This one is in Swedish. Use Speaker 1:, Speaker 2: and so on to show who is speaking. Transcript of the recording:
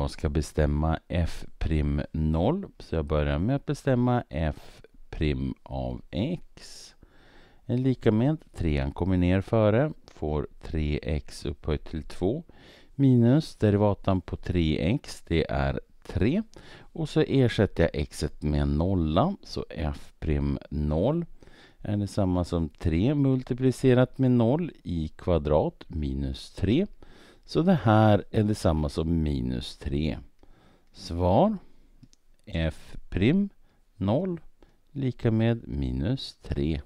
Speaker 1: jag ska bestämma f 0. Så jag börjar med att bestämma f av x är lika med 3 kommer ner före, får 3x upphöjt till 2 minus derivatan på 3x, det är 3 och så ersätter jag x med en nolla, så f prim 0 är detsamma som 3 multiplicerat med 0 i kvadrat minus 3 så det här är detsamma som minus 3. Svar f' 0 lika med minus 3.